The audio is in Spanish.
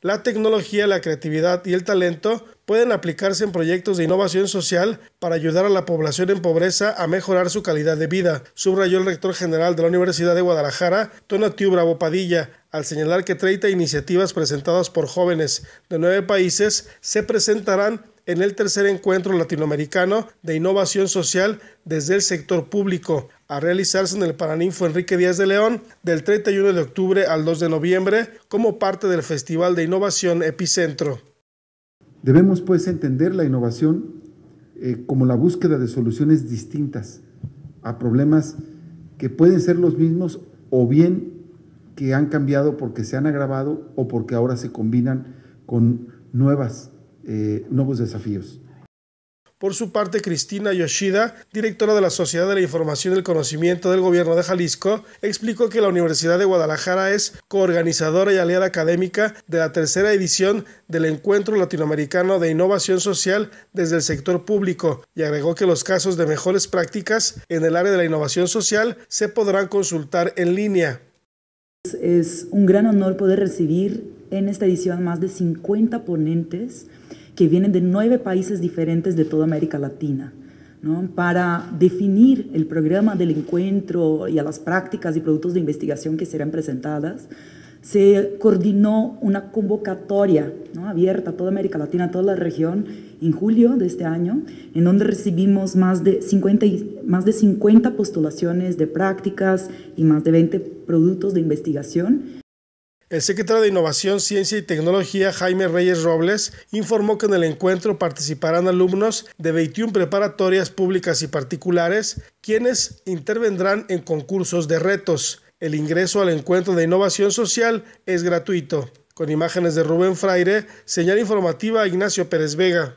La tecnología, la creatividad y el talento pueden aplicarse en proyectos de innovación social para ayudar a la población en pobreza a mejorar su calidad de vida, subrayó el rector general de la Universidad de Guadalajara, Tona Bravo Padilla, al señalar que 30 iniciativas presentadas por jóvenes de nueve países se presentarán en el tercer encuentro latinoamericano de innovación social desde el sector público, a realizarse en el Paraninfo Enrique Díaz de León del 31 de octubre al 2 de noviembre como parte del Festival de Innovación Epicentro. Debemos pues entender la innovación eh, como la búsqueda de soluciones distintas a problemas que pueden ser los mismos o bien que han cambiado porque se han agravado o porque ahora se combinan con nuevas eh, nuevos desafíos. Por su parte, Cristina Yoshida, directora de la Sociedad de la Información y el Conocimiento del Gobierno de Jalisco, explicó que la Universidad de Guadalajara es coorganizadora y aliada académica de la tercera edición del Encuentro Latinoamericano de Innovación Social desde el sector público y agregó que los casos de mejores prácticas en el área de la innovación social se podrán consultar en línea. Es un gran honor poder recibir en esta edición más de 50 ponentes que vienen de nueve países diferentes de toda América Latina. para definir el programa del encuentro y a las prácticas y productos de investigación que serán presentadas, se coordinó una convocatoria abierta a toda América Latina, a toda la región, en julio de este año, en donde recibimos más de 50, más de 50 postulaciones de prácticas y más de 20 productos de investigación. El secretario de Innovación, Ciencia y Tecnología, Jaime Reyes Robles, informó que en el encuentro participarán alumnos de 21 preparatorias públicas y particulares, quienes intervendrán en concursos de retos. El ingreso al encuentro de innovación social es gratuito. Con imágenes de Rubén Fraire, señal informativa Ignacio Pérez Vega.